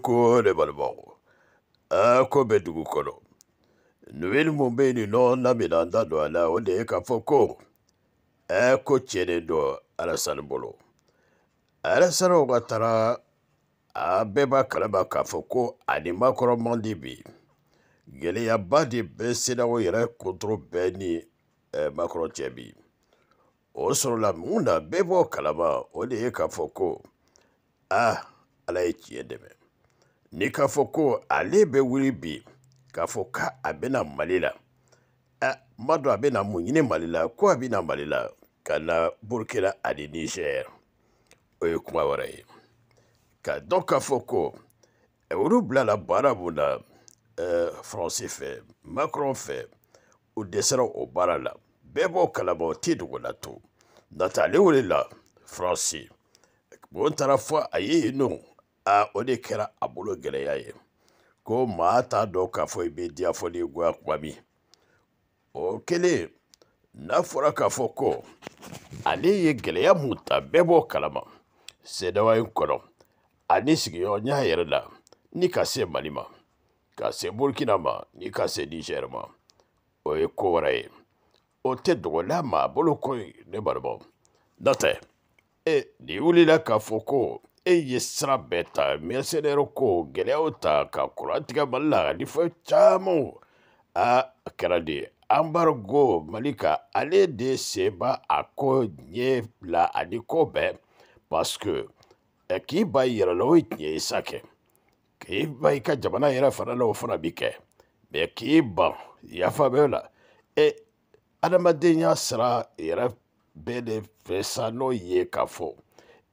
ko ne balimaw a ko bɛ dugu kɔnɔ nuyeli mun bɛ yen nɔ n'a bɛna an da don a la o de ye k'a fɔ ko ɛ ko tiɲɛnen don alasani bolo alasaniw ka taara a bɛɛ b'a kalama k'a fɔ ko ani makɔrɔ man di bi gɛlɛyaba de bɛ senaw yɛrɛ kotoro bɛɛ ni ɛ makɔrɔ cɛ bi o sɔrɔla mun na bɛɛ b'o kalama o de ye k'a fɔ ko aa ah, ala ye tiɲɛ dɛmɛ ni k'a fɔ ko ale bɛ wuli bi k'a fɔ ka a bɛna mali la a ma dɔn a bɛna mun ɲini mali la ko a bɛna mali la ka na burukina ani nizɛri o ye kuma wɛrɛ ye ka dɔn k'a fɔ ko olu bilala baara mun na ɛɛ faransi fɛ makɔrɔn fɛ u dɛsɛra o baara la bɛɛ b'o kalama o tɛ dogo la to n'o tɛ ale wulila faransi o taara fɔ a ye yen nɔ a o de kɛra a bolo gɛlɛya ye ko maa t'a dɔn k'a fɔ i bɛ diya fɔli goya kuma min o kɛlen n'a fɔra k'a fɔ ko ale ye gɛlɛya mun ta bɛɛ b'o kalama sedawa in kɔnɔ ani sigiyɔrɔnya yɛrɛ la ni ka se mali ma ka se burkina ma ni ka se nizɛri ma o ye ko wɛrɛ ye o tɛ dɔgɔla maa bolo ko ne balima n'o tɛ e nin wulila k'a fɔ ko e ye sira bɛɛ ta mercenaire ko gɛlɛyaw ta ka kuran tigɛ mali la ni fɛn camanw a kɛra de anbarigo mali kan ale de sen ba a ko ɲɛ la ani ko bɛɛ parce que k'i ba i yɛrɛ la o ye tiɲɛ ye sa kɛ k'i ba i ka jamana yɛrɛ fana la o fana bi kɛ mɛ k'i ban yafa bɛ la e adamadenya sira yɛrɛ bɛɛ de fɛ sa n'o ye k'a fɔ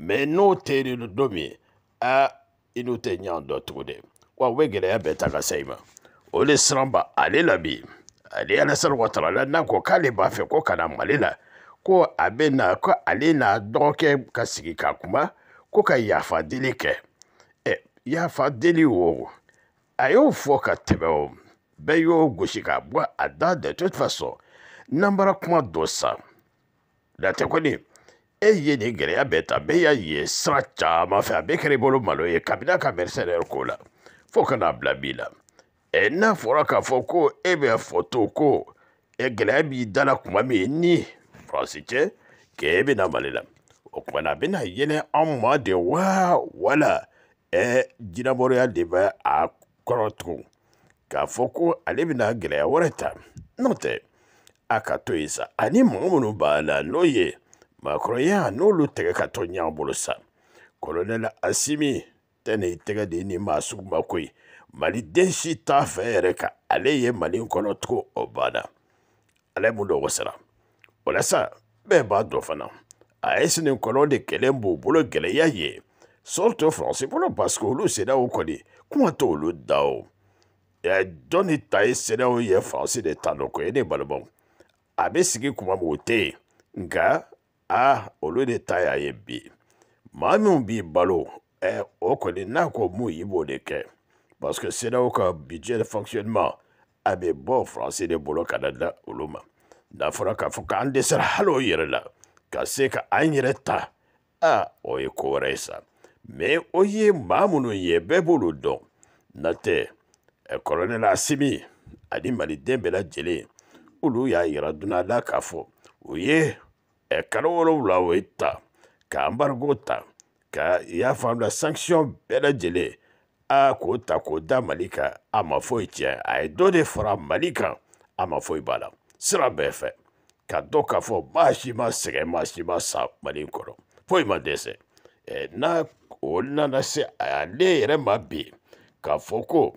mɛ n'o teri don don min a i n'u tɛ ɲɔgɔn dɔn tugun dɛ wa u bɛ gɛlɛya bɛɛ ta ka se i ma o de siran ba ale la bi ale alasani watara la n'a ko k'ale b'a fɛ ko ka na mali la ko a bɛ na ko ale n'a dɔgɔkɛ ka sigi ka kuma ko ka yafa deli kɛ ɛ e, yafa deli o a y'o fɔ ka tɛmɛ o bɛɛ y'o gosi k'a bɔ a da de toute façon n'an kuma dɔ san latɛ kɔni. e ye nin gɛlɛya bɛɛ ta bɛɛ y'a ye sira caman fɛ a bɛɛ kɛra i bolo malo ye kabini a ka mercenaire ko la fo ka n'a bila bi la ɛ n'a fɔra k'a fɔ ko e bɛ fɔ to ko ɛ gɛlɛya b'i da la tuma min ni faransi cɛ k'e bɛ na mali la o tuma na a bɛna yɛlɛ an ma de wa wala ɛ jinabɔrɔya de bɛ a kɔrɔ tugun k'a fɔ ko ale bɛna gɛlɛya wɛrɛ ta n'o tɛ a ka to yen sa ani mɔgɔ minnu b'a la n'o ye makɔrɔnya n'olu tɛgɛ ka tɔ ɲɔgɔn bolo sa kɔlɔnɛli asimi tɛ na i tɛgɛ de ye maa sugu ma ko ye maliden si t'a fɛ yɛrɛ ka ale ye mali kɔnɔ tugun o banna ale mun dɔ wasara walasa bɛɛ b'a dɔn fana AES ni kɔlɔn de kɛlɛ b'u bolo gɛlɛya ye surtout faransi bolo parce que olu CEDEAO kɔni kuma t'olu da o jɔn ni ta ye CEDEAO ye faransi de ta dɔn ko ye ne balimaw a bɛ sigi kuma min o tɛ yen nka a olu de ta y'a ye bi maa minnu b'i balo ɛ o kɔni n'a ko mun i b'o de kɛ parce que sedaw ka budget de fonctionnement a bɛ bɔ faransi de bolo ka na da olu ma n'a fɔra k'a fɔ k'an dɛsɛra hali o yɛrɛ la ka se ka an yɛrɛ ta a o ye ko wɛrɛ ye sa mɛ o ye maa minnu ye bɛɛ b'olu dɔn n'o tɛ ɛ kɔrɔlen asimi ani maliden bɛɛ lajɛlen olu y'a yira dunan la k'a fɔ u ye kalo wolonwula o ka la sanction bɛɛ lajɛlen a Kota ta k'o da a ma foyi tiɲɛ a ye dɔ de fara a ma ma sa Malinkoro. Foima dese. E n'a o nana se ale e bi k'a fɔ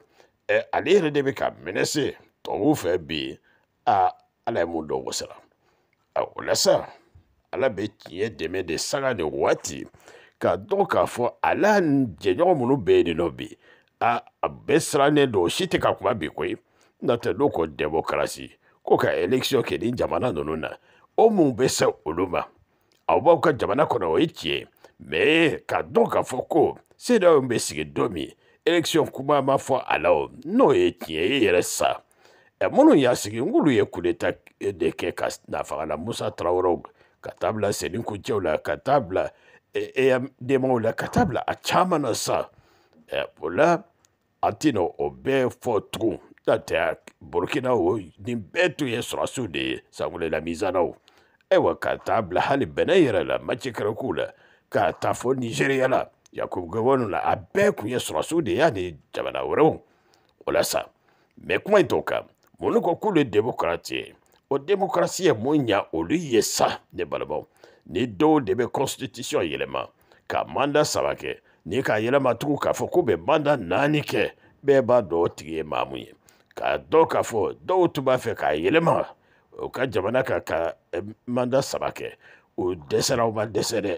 ali ale de bɛ ka bi a ala ye mun dɔ la ala bɛ tiɲɛ dɛmɛ de sanga ni waati k'a dɔn k'a fɔ ala jɛɲɔgɔn minnu bɛ yen nɔ bi a a bɛɛ sirannen don o si tɛ ka kuma bi koyi n'o tɛ n'o ko demokarasi ko ka election kɛ nin jamana ninnu na o mun bɛ se olu ma aw b'aw ka jamana kɔnɔ o ye tiɲɛ mɛ k'a dɔn k'a fɔ ko CEDEAO bɛ sigi don min election kuma ma fɔ a la o n'o ye tiɲɛ ye yɛrɛ sa ɛ minnu y'a sigi nk'olu ye coup d'État de kɛ ka na fanga la Musa Tarawelew ka taa bila senikuncɛw la ka taa bila EMDMAw e, la ka taa a caman na sa e, o la an tɛna o bɛɛ fɔ tugun n'o tɛ burukina o nin bɛɛ tun de ye sangolela mizanaw ayiwa ka taa bila hali bɛnɛ yɛrɛ la macɛkɛrɛkow la ka taa fɔ nizeriya la yakubu gawonu la a bɛɛ tun ye sɔrɔsiw de y'a ni jamana wɛrɛw o la sa me kuma in t'o kan mun ko o demokarasi ye mun ɲa olu ye sa ne balimaw ni dɔw de bɛ kɔnstitisiyɔn yɛlɛma ka manda saba kɛ ni k'a yɛlɛma tugu k'a fɔ k'u bɛ manda naani kɛ bɛɛ b'a dɔn o tigi ye maamu ye k'a dɔn k'a fɔ dɔw tun b'a fɛ k'a yɛlɛma o ka jamana kan ka eh, manda saba kɛ o dɛsɛra o ma dɛsɛ dɛ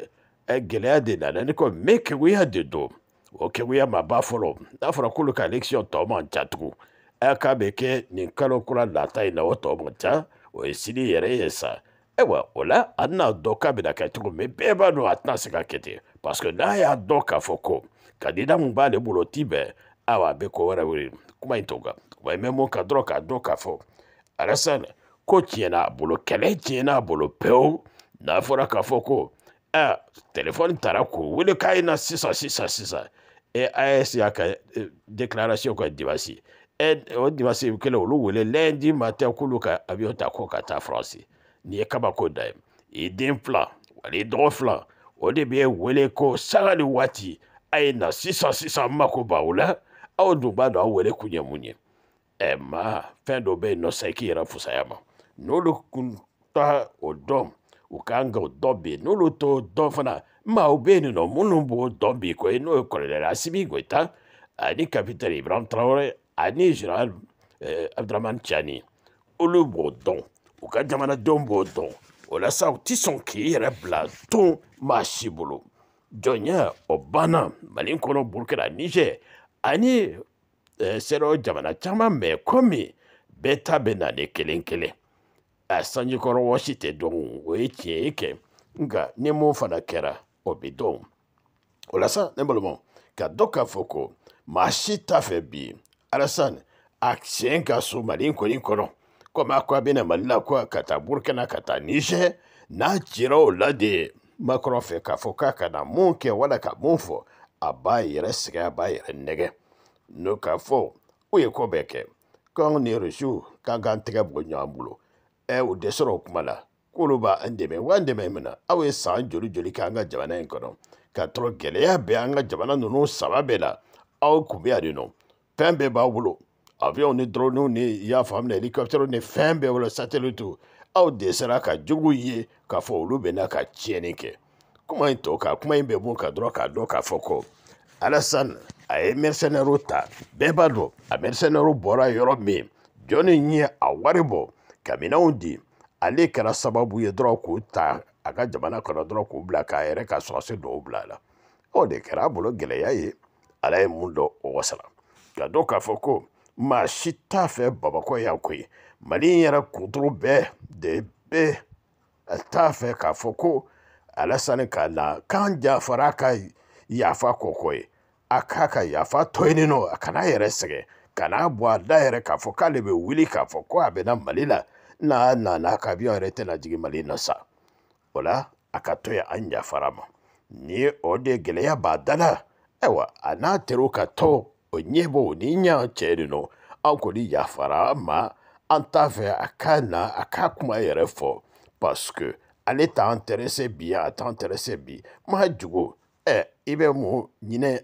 e gɛlɛya de nana ni ko mɛ keguya de don o keguya ma ba fɔlɔ n'a fɔra k'olu ka election tɔ man ca tugun k'a bɛ kɛ nin kalo kura nata in na o tɔ man ca o ye sini yɛrɛ ye sa ayiwa o la a tɛna dɔn k'a bɛna kɛ cogo min bɛɛ b'a dɔn a tɛna se ka kɛ ten parce que n'a y'a dɔn k'a fɔ ko kadida mun b'ale bolo ti bɛn awa a bɛ ko wɛrɛ wele kuma in t'o kan wa i bɛ mun kan dɔrɔn k'a dɔn k'a fɔ alasan ko tiɲɛna a bolo kɛlɛ tiɲɛna a bolo pewu n'a fɔra k'a fɔ ko ɛ telefɔni taara k'o wele k'a ye na sisan sisan sisan e as y'a ka eh, déclaration ka dibasi o dima se kele olu wele lundi matin k'olu ka avion ta ko ka taa faransi nin ye kabako da ye i den fila wali i dɔgɔ fila o de bɛ wele ko sanga ni waati a ye na sisan sisan mako b'aw la aw dun b'a dɔn aw wele kun ye mun ye ɛ maa fɛn dɔ bɛ yen nɔ sa i k'i yɛrɛ fusaya ma n'olu kun ta o dɔn u kan ka o dɔn bi n'olu t'o dɔn fana maaw bɛ yen nɔ minnu b'o dɔn bi ko ye n'o ye kɔlɔlɔ ye asibi goyita ani kapitɛri ibrahim traore ani general eh, abdurahman cani olu b'o dɔn u ka jamanadenw b'o dɔn o la sa u ti sɔn k'i yɛrɛ bila ton maa si bolo jɔnya o banna mali kɔnɔ burukina nizɛr ani eh, jamana caman mɛ komi bɛɛ ta bɛ na ni kelen kelen a sanjikɔrɔ wɔsi tɛ dɔn o ye tiɲɛ ye kɛ nka ni mun fana kɛra o bɛ dɔn o la sa ne balimaw ka dɔn k'a fɔ ko maa si t'a fɛ bi alasan a sen ka so mali kɔni kɔnɔ komi a ko a bɛna mali la ko ka taa burukina ka taa nizɛr n'a cira o la de makɔrɔ fɛ k'a fɔ k'a kana mun kɛ wala ka mun fɔ a b'a yɛrɛ sɛgɛn a b'a yɛrɛ nɛgɛ n'o k'a fɔ o ye ko bɛɛ kɛ k'anw ni rusiw k'an k'an tɛgɛ bugɔ ɲɔgɔn bolo ɛ o dɛsɛra o kuma la k'olu b'an dɛmɛ wa an dɛmɛ min na ka jamana in kɔnɔ k'a ka jamana ninnu saba bɛɛ la aw kun bɛ yan de nɔ fɛn bɛɛ b'a bolo avion ni drone ni i y'a faamu helicoptère ni fɛn bɛɛ bolo satellite aw dɛsɛra ka jugu ye k'a fɔ olu bɛna ka tiɲɛni kɛ kuma in tɔ kan kuma in bɛ bɔ ka dɔrɔn k'a dɔn k'a fɔ ko alasan a ye mercenaire ta bɛɛ b'a dɔn a mercenaire bɔra yɔrɔ min jɔnni ye a wari bɔ ka minɛnw di ale kɛra sababu ye dɔrɔn k'u ta a ka jamana kɔnɔ dɔrɔn k'u bila k'a yɛrɛ ka sɔrɔsi dɔw bila a la o de kɛra a bolo gɛlɛya ye ala ye mun dɔn o wasala kado dɔn k'a fɔ ko maa si t'a fɛ bamakɔ yan koyi mali yɛrɛ kuturu bɛɛ de bɛ a t'a fɛ k'a fɔ ko alasani k'a la k'an jafara ka yafa kɔ ye a k'a ka yafa tɔ yen nɔ a kana yɛrɛ sɛgɛn kana bɔ a da yɛrɛ k'a fɔ k'ale bɛ wuli k'a fɔ ko a bɛna mali la n'a nana kabiyɔn yɛrɛ tɛna jigin mali na sa o la a ka to yen an yafara ma ni o de gɛlɛya b'a da la ayiwa a n'a teriw ka tɔn onye bụ oninya cherino ankoli yafara ma antave akana akakuma yɛrɛ fɔ parce que ale t'a intéressé bi a t'a intéressé bi ma jugu ɛ e, i bɛ mun ɲinɛ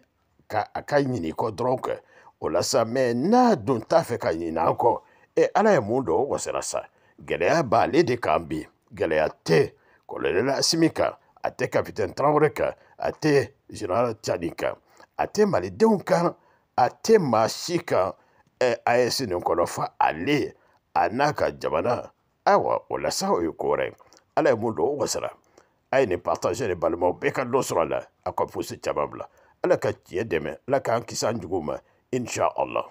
ka a ka ɲini kɔ dɔrɔn kɛ o la sa mɛ n'a dun t'a fɛ ka ɲinɛ an kɔ e, ɛ ala ye mun dɔn o wasara sa gɛlɛya b'ale de kan bi gɛlɛya tɛ kɔlɔlɛla asimi kan a tɛ kapitɛn tarawele kan a tɛ general tani kan a tɛ malidenw kan ate maa si eh, kan ɛ IS nin kɔnɔ fa ale a n'a ka jamana ayiwa o la sa o ye ko wɛrɛ ala ye mun don o wasara a ye nin partage ni balimaw bɛɛ ka dɔ sɔrɔ a la a ka fosi caman bila ala ka tiɲɛ dɛmɛ ala k'an kisi an juguw ma insha allah